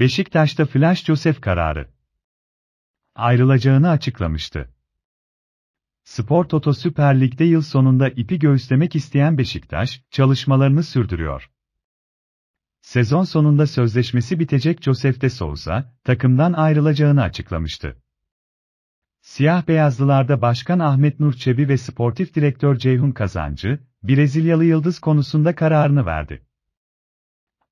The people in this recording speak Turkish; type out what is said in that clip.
Beşiktaş'ta Flash Josef kararı ayrılacağını açıklamıştı. Spor Toto Süper Lig'de yıl sonunda ipi göğüslemek isteyen Beşiktaş, çalışmalarını sürdürüyor. Sezon sonunda sözleşmesi bitecek Josef de Souza, takımdan ayrılacağını açıklamıştı. Siyah beyazlılarda Başkan Ahmet Nur Çebi ve Sportif Direktör Ceyhun Kazancı, Brezilyalı Yıldız konusunda kararını verdi.